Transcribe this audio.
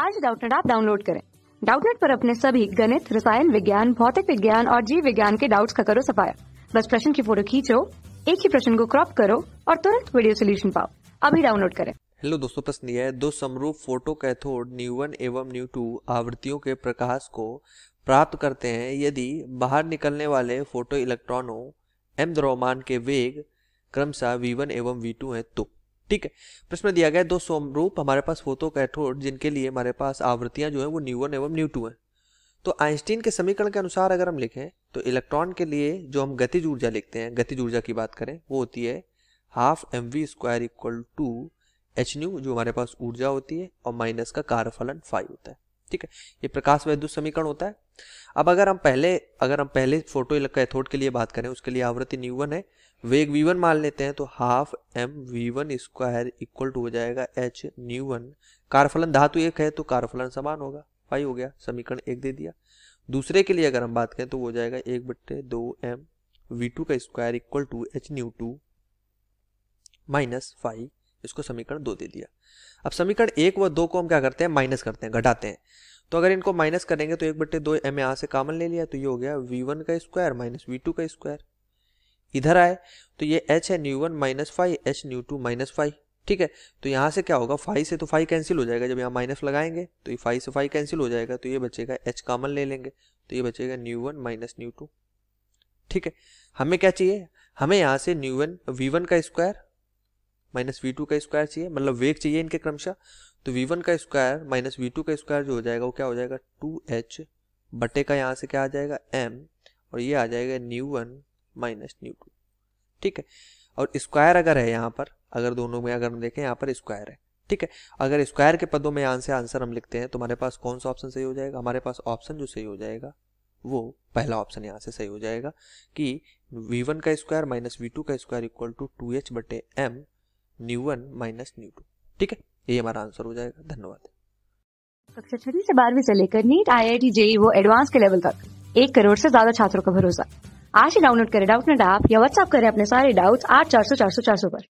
आज डाउटनेट आप डाउनलोड करें डाउटनेट पर अपने सभी गणित रसायन विज्ञान भौतिक विज्ञान और जीव विज्ञान के डाउट्स का करो सफाया बस प्रश्न की फोटो खींचो एक ही प्रश्न को क्रॉप करो और तुरंत वीडियो सोल्यूशन पाओ अभी डाउनलोड करें हेलो दोस्तों प्रश्न यह है दो समरूप फोटो कैथोड न्यू वन एवं न्यू टू आवृत्तियों के प्रकाश को प्राप्त करते हैं यदि बाहर निकलने वाले फोटो इलेक्ट्रॉनों एम द्रोमान के वेग क्रमशः वन एवं टू है तो ठीक है प्रश्न दिया गया दो सोमरूप हमारे पास फोतो कैथोड जिनके लिए हमारे पास आवृत्तियां जो है वो न्यू वन एवं न्यू टू है तो आइंस्टीन के समीकरण के अनुसार अगर हम लिखें तो इलेक्ट्रॉन के लिए जो हम गतिज ऊर्जा लिखते हैं गतिज ऊर्जा की बात करें वो होती है half M V square equal to H nu जो हमारे पास ऊर्जा होती है और माइनस का कार्यफलन फाइव होता है ठीक है ये प्रकाश वैद्युत समीकरण होता है अब अगर हम पहले अगर हम पहले फोटो कैथोड के लिए बात करें उसके लिए आवृत्ति न्यू वन है वेग वी वन मान लेते हैं तो half M V one square equal to हो जाएगा एच न्यू वन कारफलन धातु एक है तो कारफलन समान होगा फाइव हो गया समीकरण एक दे दिया दूसरे के लिए अगर हम बात करें तो हो जाएगा एक बट्टे दो एम वी टू का square equal to H nu two minus five इसको समीकरण दो दे दिया अब समीकरण एक व दो को हम क्या करते हैं माइनस करते हैं घटाते हैं तो अगर इनको माइनस करेंगे तो एक बट्टे दो एम यहाँ से कामन ले लिया तो ये हो गया वी वन का स्क्वायर माइनस वी टू का स्क्वायर इधर आए तो ये एच है nu one minus five H nu two minus five ठीक है तो यहाँ से क्या होगा फाइव से तो फाइव कैंसिल हो जाएगा जब यहाँ माइनस लगाएंगे तो ये फाइव से फाइव कैंसिल हो जाएगा तो ये बचेगा एच कामन ले लेंगे तो ये बचेगा nu one minus nu two ठीक है हमें क्या चाहिए हमें यहाँ से न्यू वन वी वन का स्क्वायर माइनस वी टू का स्क्वायर चाहिए मतलब वेग चाहिए इनके क्रमशः तो वी वन का स्क्वायर माइनस वी टू का स्क्वायर जो हो जाएगा वो क्या हो जाएगा टू एच बटे का यहाँ से क्या आ जाएगा एम और ये आ जाएगा nu one minus nu two ठीक है और स्क्वायर अगर है यहाँ पर अगर दोनों में अगर हम देखें यहाँ पर स्क्वायर है ठीक है अगर स्क्वायर के पदों में यहाँ से आंसर हम लिखते हैं तो हमारे पास कौन सा ऑप्शन सही हो जाएगा हमारे पास ऑप्शन जो सही हो जाएगा वो पहला ऑप्शन यहाँ से सही हो जाएगा कि v1 का स्क्वायर माइनस वी का square equal to two H बटे M nu one minus nu two ठीक है ये हमारा आंसर हो जाएगा धन्यवाद कक्षा छठी से बारहवीं से लेकर NEET I I T JEE वो एडवांस के लेवल तक एक करोड़ से ज्यादा छात्रों का भरोसा आज ही डाउनलोड करें डाउट नेट ऐप या व्हाट्सअप करें अपने सारे डाउट्स आठ चार सौ चार सौ चार सौ पर